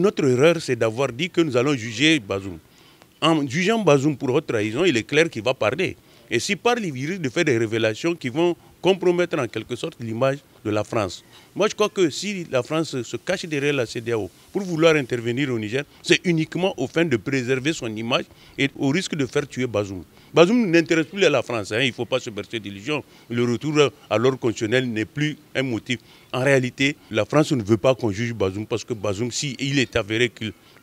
Notre erreur, c'est d'avoir dit que nous allons juger Bazoum. En jugeant Bazoum pour haute trahison, il est clair qu'il va parler. Et s'il parle, il risque de faire des révélations qui vont compromettre en quelque sorte l'image la France. Moi, je crois que si la France se cache derrière la CDAO pour vouloir intervenir au Niger, c'est uniquement au fin de préserver son image et au risque de faire tuer Bazoum. Bazoum n'intéresse plus la France, hein. il ne faut pas se bercer d'illusions. Le retour à l'ordre constitutionnel n'est plus un motif. En réalité, la France ne veut pas qu'on juge Bazoum parce que Bazoum, s'il est avéré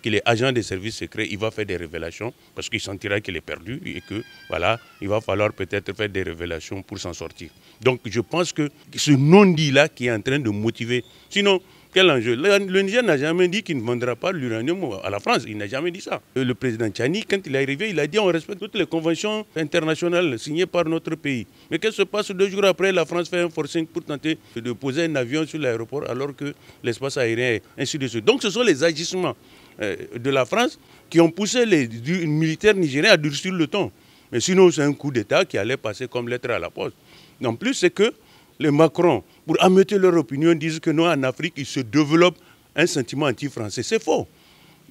qu'il est agent des services secrets, il va faire des révélations parce qu'il sentira qu'il est perdu et que voilà, il va falloir peut-être faire des révélations pour s'en sortir. Donc je pense que ce non-dit là qui est en train de motiver. Sinon, quel enjeu Le Niger n'a jamais dit qu'il ne vendra pas l'uranium à la France. Il n'a jamais dit ça. Euh, le président Tchani, quand il est arrivé, il a dit on respecte toutes les conventions internationales signées par notre pays. Mais qu'est-ce qui se passe deux jours après La France fait un forcing pour tenter de poser un avion sur l'aéroport alors que l'espace aérien est ainsi de suite. Donc ce sont les agissements euh, de la France qui ont poussé les militaires nigériens à durcir le ton. Mais sinon, c'est un coup d'État qui allait passer comme lettre à la poste. En plus, c'est que les Macron, pour ameuter leur opinion, disent que nous, en Afrique, il se développe un sentiment anti-français. C'est faux.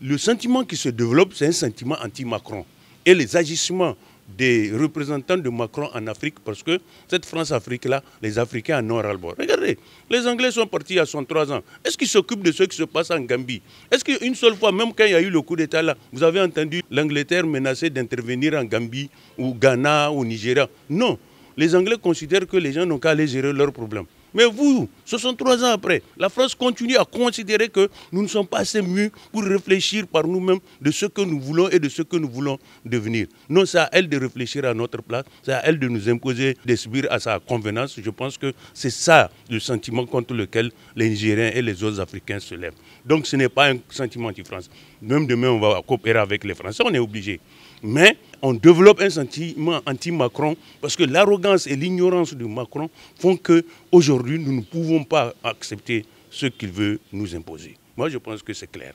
Le sentiment qui se développe, c'est un sentiment anti-Macron. Et les agissements des représentants de Macron en Afrique, parce que cette France-Afrique-là, les Africains en ont ras-le-bord. Regardez, les Anglais sont partis à 103 ans. Est-ce qu'ils s'occupent de ce qui se passe en Gambie Est-ce qu'une seule fois, même quand il y a eu le coup d'État là, vous avez entendu l'Angleterre menacer d'intervenir en Gambie, ou Ghana, ou Nigeria Non les Anglais considèrent que les gens n'ont qu'à aller gérer leurs problèmes. Mais vous, 63 ans après, la France continue à considérer que nous ne sommes pas assez mûrs pour réfléchir par nous-mêmes de ce que nous voulons et de ce que nous voulons devenir. Non, c'est à elle de réfléchir à notre place, c'est à elle de nous imposer de subir à sa convenance. Je pense que c'est ça le sentiment contre lequel les Nigériens et les autres Africains se lèvent. Donc ce n'est pas un sentiment anti-France. Même demain, on va coopérer avec les Français, on est obligé. Mais on développe un sentiment anti-Macron parce que l'arrogance et l'ignorance de Macron font que aujourd'hui nous ne pouvons pas accepter ce qu'il veut nous imposer. Moi, je pense que c'est clair.